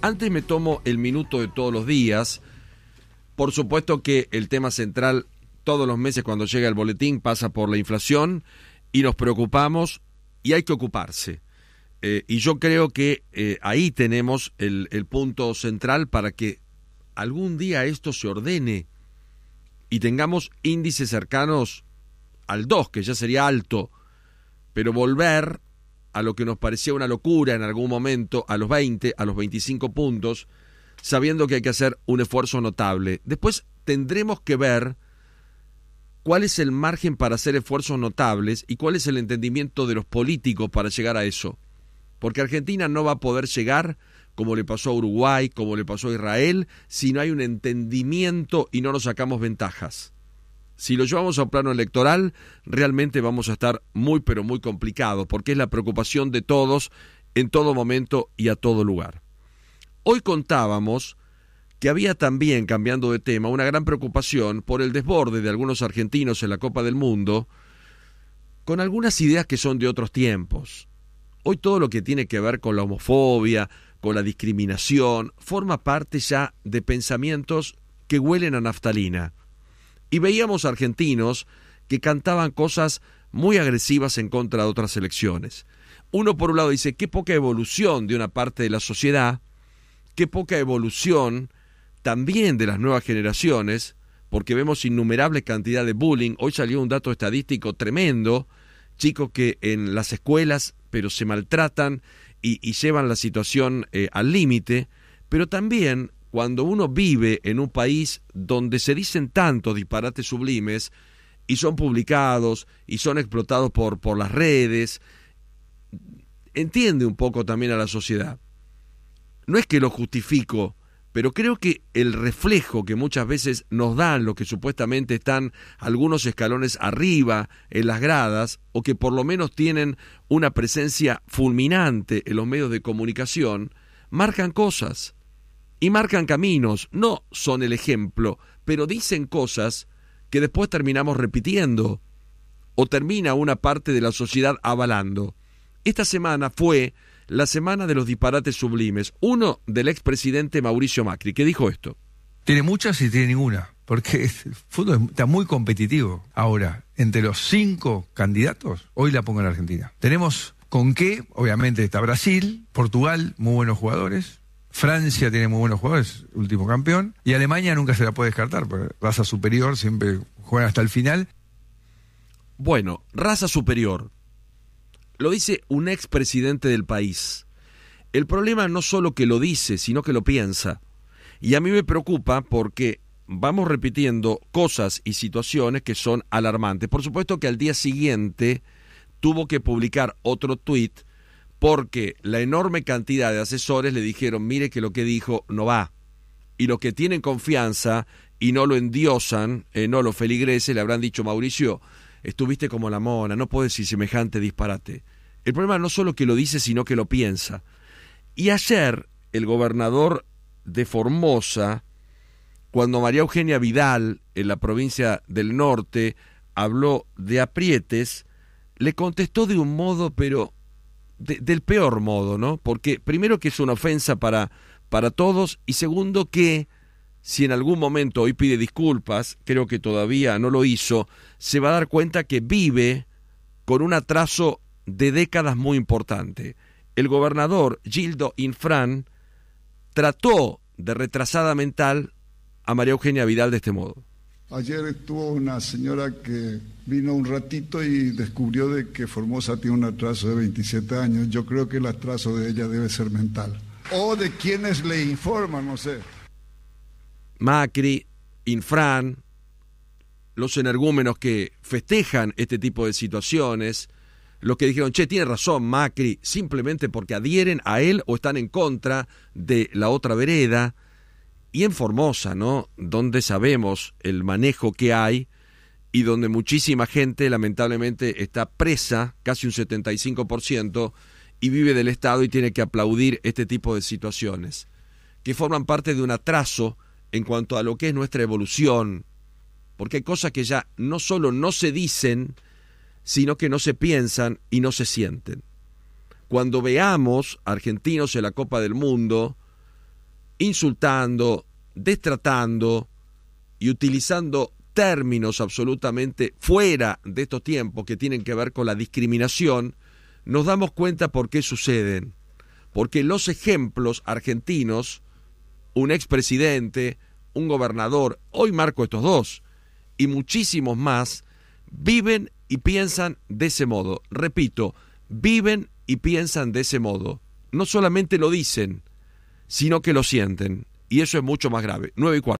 Antes me tomo el minuto de todos los días. Por supuesto que el tema central todos los meses cuando llega el boletín pasa por la inflación y nos preocupamos y hay que ocuparse. Eh, y yo creo que eh, ahí tenemos el, el, punto central para que algún día esto se ordene y tengamos índices cercanos al 2, que ya sería alto, pero volver a lo que nos parecía una locura en algún momento, a los 20, a los 25 puntos, sabiendo que hay que hacer un esfuerzo notable. Después tendremos que ver cuál es el margen para hacer esfuerzos notables y cuál es el entendimiento de los políticos para llegar a eso. Porque Argentina no va a poder llegar como le pasó a Uruguay, como le pasó a Israel, si no hay un entendimiento y no nos sacamos ventajas si lo llevamos a un plano electoral, realmente vamos a estar muy, pero muy complicados, porque es la preocupación de todos en todo momento y a todo lugar. Hoy contábamos que había también, cambiando de tema, una gran preocupación por el desborde de algunos argentinos en la Copa del Mundo, con algunas ideas que son de otros tiempos. Hoy todo lo que tiene que ver con la homofobia, con la discriminación, forma parte ya de pensamientos que huelen a naftalina y veíamos argentinos que cantaban cosas muy agresivas en contra de otras elecciones. Uno por un lado dice, qué poca evolución de una parte de la sociedad, qué poca evolución también de las nuevas generaciones, porque vemos innumerable cantidad de bullying. Hoy salió un dato estadístico tremendo, chicos que en las escuelas, pero se maltratan y, llevan la situación eh, al límite, pero también cuando uno vive en un país donde se dicen tantos disparates sublimes y son publicados y son explotados por, por las redes, entiende un poco también a la sociedad. No es que lo justifico, pero creo que el reflejo que muchas veces nos dan los que supuestamente están algunos escalones arriba en las gradas o que por lo menos tienen una presencia fulminante en los medios de comunicación, marcan cosas y marcan caminos, no son el ejemplo, pero dicen cosas que después terminamos repitiendo o termina una parte de la sociedad avalando. Esta semana fue la semana de los disparates sublimes, uno del expresidente Mauricio Macri, que dijo esto. Tiene muchas y tiene ninguna, porque el fútbol está muy competitivo. Ahora, entre los cinco candidatos, hoy la pongo en Argentina. Tenemos con qué, obviamente está Brasil, Portugal, muy buenos jugadores, Francia tiene muy buenos jugadores, último campeón. Y Alemania nunca se la puede descartar, porque raza superior siempre juega hasta el final. Bueno, raza superior. Lo dice un expresidente del país. El problema no solo que lo dice, sino que lo piensa. Y a mí me preocupa porque vamos repitiendo cosas y situaciones que son alarmantes. Por supuesto que al día siguiente tuvo que publicar otro tuit porque la enorme cantidad de asesores le dijeron, mire que lo que dijo no va. Y los que tienen confianza y no lo endiosan, eh, no lo feligrese, le habrán dicho, Mauricio, estuviste como la mona, no puedes decir semejante disparate. El problema no solo que lo dice, sino que lo piensa. Y ayer el gobernador de Formosa, cuando María Eugenia Vidal, en la provincia del norte, habló de aprietes, le contestó de un modo, pero del peor modo, ¿no? Porque primero que es una ofensa para, para todos y segundo que si en algún momento hoy pide disculpas, creo que todavía no lo hizo, se va a dar cuenta que vive con un atraso de décadas muy importante. El gobernador Gildo Infran trató de retrasada mental a María Eugenia Vidal de este modo. Ayer estuvo una señora que vino un ratito y descubrió de que Formosa tiene un atraso de 27 años. Yo creo que el atraso de ella debe ser mental. O de quienes le informan, no sé. Macri, Infran, los energúmenos que festejan este tipo de situaciones, los que dijeron, che, tiene razón Macri, simplemente porque adhieren a él o están en contra de la otra vereda y en Formosa, ¿no? Donde sabemos el manejo que hay y donde muchísima gente lamentablemente está presa, casi un 75%, y vive del Estado y tiene que aplaudir este tipo de situaciones, que forman parte de un atraso en cuanto a lo que es nuestra evolución, porque hay cosas que ya no solo no se dicen, sino que no se piensan y no se sienten. Cuando veamos argentinos en la Copa del Mundo, insultando, destratando y utilizando términos absolutamente fuera de estos tiempos que tienen que ver con la discriminación, nos damos cuenta por qué suceden. Porque los ejemplos argentinos, un expresidente, un gobernador, hoy marco estos dos, y muchísimos más, viven y piensan de ese modo. Repito, viven y piensan de ese modo. No solamente lo dicen, sino que lo sienten. Y eso es mucho más grave. 9 y 4.